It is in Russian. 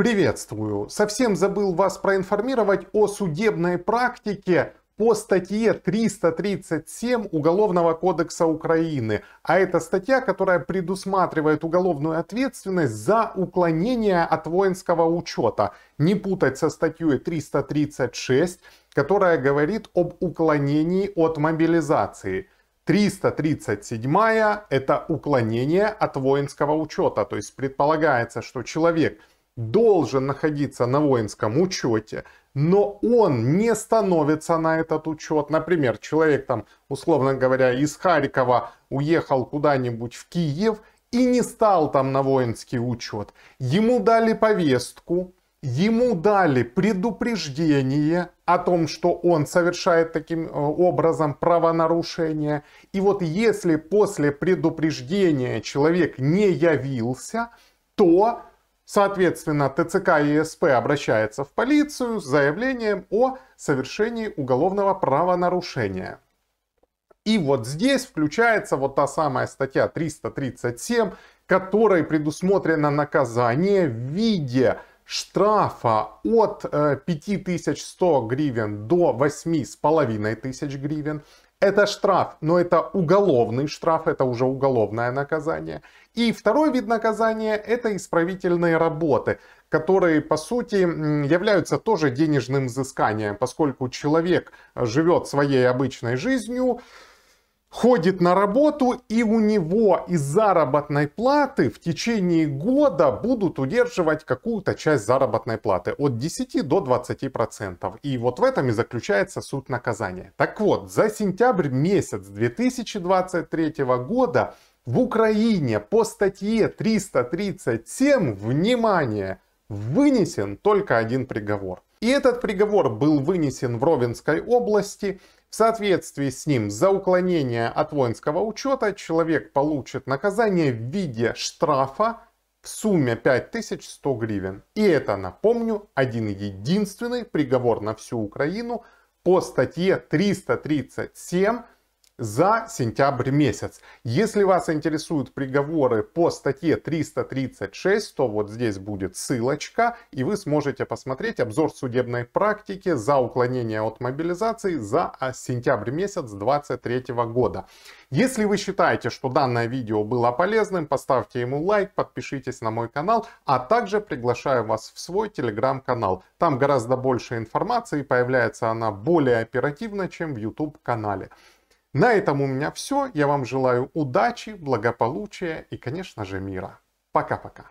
Приветствую! Совсем забыл вас проинформировать о судебной практике по статье 337 Уголовного кодекса Украины. А это статья, которая предусматривает уголовную ответственность за уклонение от воинского учета. Не путать со статьей 336, которая говорит об уклонении от мобилизации. 337 это уклонение от воинского учета. То есть предполагается, что человек должен находиться на воинском учете, но он не становится на этот учет. Например, человек там, условно говоря, из Харькова уехал куда-нибудь в Киев и не стал там на воинский учет. Ему дали повестку, ему дали предупреждение о том, что он совершает таким э, образом правонарушение. И вот если после предупреждения человек не явился, то Соответственно, ТЦК и СП обращается в полицию с заявлением о совершении уголовного правонарушения. И вот здесь включается вот та самая статья 337, которой предусмотрено наказание в виде штрафа от 5100 э, гривен до 8500 гривен, это штраф, но это уголовный штраф, это уже уголовное наказание. И второй вид наказания – это исправительные работы, которые, по сути, являются тоже денежным взысканием, поскольку человек живет своей обычной жизнью, ходит на работу, и у него из заработной платы в течение года будут удерживать какую-то часть заработной платы от 10 до 20 процентов. И вот в этом и заключается суть наказания. Так вот, за сентябрь месяц 2023 года в Украине по статье 337, внимание, вынесен только один приговор – и этот приговор был вынесен в Ровенской области. В соответствии с ним за уклонение от воинского учета человек получит наказание в виде штрафа в сумме 5100 гривен. И это, напомню, один единственный приговор на всю Украину по статье 337 за сентябрь месяц. Если вас интересуют приговоры по статье 336, то вот здесь будет ссылочка, и вы сможете посмотреть обзор судебной практики за уклонение от мобилизации за а, сентябрь месяц 2023 года. Если вы считаете, что данное видео было полезным, поставьте ему лайк, подпишитесь на мой канал, а также приглашаю вас в свой телеграм-канал. Там гораздо больше информации, появляется она более оперативно, чем в YouTube-канале. На этом у меня все. Я вам желаю удачи, благополучия и, конечно же, мира. Пока-пока.